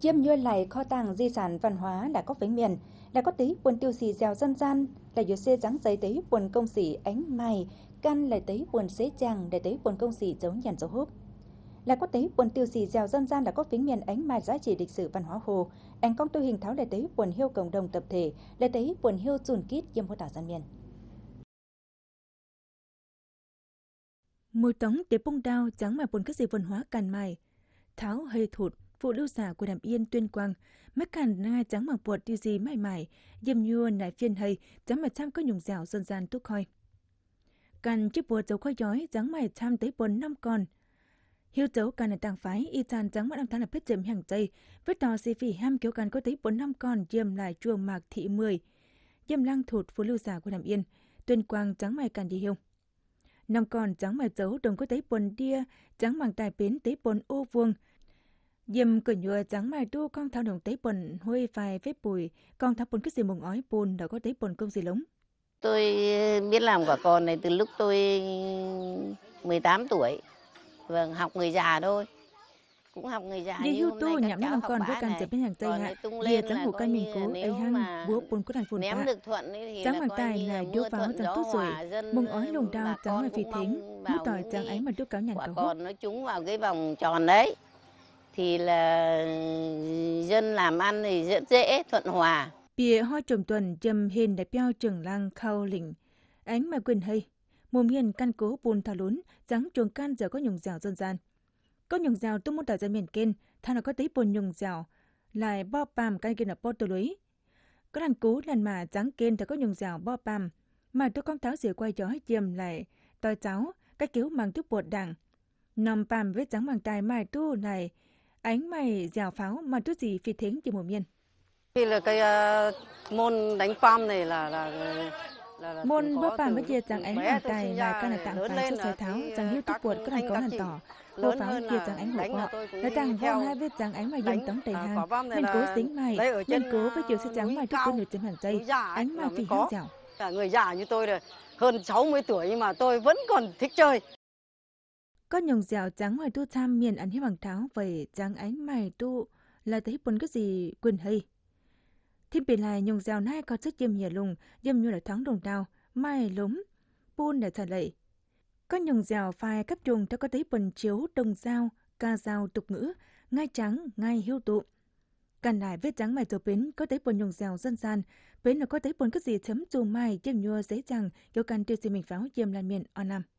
chiêm như lại kho tàng di sản văn hóa đã có vĩnh miền đã có tí quần tiêu xì dèo dân gian là dù xê dáng giấy tí quần công xỉ ánh mày căn lại tí quần xế chàng để tí quần công xỉ dấu nhàn dấu húp là có tế quần tiêu xì dèo dân gian đã có vĩnh miền ánh mài giá trị lịch sử văn hóa hồ ảnh công tư hình tháo lệ tế quần hiêu cộng đồng tập thể lệ tế quần hiêu chùn kít yêm hô đảo dân miền mùi tống tế bông đao trắng mà quần cái gì văn hóa càn mài tháo hơi thụt vụ lưu giả của Đàm Yên tuyên quang, mắc càn ngai trắng mặc buộc tiêu gì mãi mãi, dâm nhua nại phiên hay, trắng mặt trăm có nhùng dạo dân gian túc khoi. càn chiếc bùa dấu khói giói, trắng mày trăm tới bốn năm con. Hiếu dấu càn là tàng phái, y tràn trắng mắt năm tháng là phết chìm hàng tây, vết đò xì phỉ ham kéo càn có tới bốn năm con, dìm lại chùa mạc thị mười. Dâm lang thụt phụ lưu giả của Đàm Yên, tuyên quang trắng mày càn đi hiêu năm con trắng mài dấu đồng có tới bốn đia, trắng bằng tài bến tới bốn ô vuông, Dìm cửa nhựa trắng mài tu con thao đồng tế bần hôi phai phép bùi, con thao bồn cái gì mùng ói bùn đã có tế bần công gì lống. Tôi biết làm quả con này từ lúc tôi 18 tuổi, vâng học người già thôi cũng học người già như hưu tu nhắm nó làm con với căn chấm bên hàng tây hạ dìa trắng hồ cây mình cố ấy hăng búa bùn cốt hàng phun tạ trắng hoàng tài là đưa vào trắng tốt rồi mông ói lùng đau trắng là phi thính mút tỏi trắng ấy mà đưa cáo nhàn cầu hút nó trúng vào cái vòng tròn đấy thì là dân làm ăn thì rất dễ, thuận hòa. Bìa hoa trồng tuần châm hiền đẹp bao trường lang khao lĩnh. Ánh mà quyền hay, mồm hiền căn cố bùn thả lún, dáng chuồng can giờ có nhùng dẻo dân gian. Có nhùng dẻo tôi muốn tỏ ra miền kên, thà nó có tí bùn nhùng dẻo, lại bò pam cái kia là bò tôi lưới. Có lần cú lần mà dáng kên thì có nhùng dẻo bò pam, mà tôi con tháo dìa quay gió chìm lại, tôi cháu, cái kiểu mang thuốc bột đằng Nằm pam với dáng bằng tay mai tu này, ánh mày dẻo pháo mà chút gì phi thính chỉ một miên. Khi là cái uh, môn đánh pam này là là, là, là môn bóp bàn bất diệt rằng ánh hoàn tay là căn này tặng phải cho xe tháo ờ, chẳng hiểu thúc buộc có thành cấu hàn tỏ bộ pháo kia rằng ánh hổ họ nói rằng vong hai biết rằng ánh mà dân tống tây hàng nên cố tính mày nên cố ờ, với chiều xe trắng mà thúc quân được trên hàng tay ánh mà phi hao dẻo người già như tôi rồi hơn 60 tuổi nhưng mà tôi vẫn còn thích chơi có nhồng dẻo trắng ngoài tu tham miền ăn hết bằng tháo về trắng ánh mày tu là thấy buồn cái gì quên hay. Thêm biển lại nhồng dẻo nay có chất dâm nhẹ lùng, dâm như là thắng đồng đào, mai lúng, buôn để trả lệ. Có nhồng dẻo phai cấp trùng cho có thấy buồn chiếu đồng dao, ca dao tục ngữ, ngay trắng, ngay hiu tụ. Càn lại vết trắng mày tổ bến có thấy buồn nhồng dẻo dân gian, bến là có thấy buồn cái gì chấm chù mai dâm nhua dễ dàng, kiểu can tiêu gì mình pháo dâm lan miền o năm.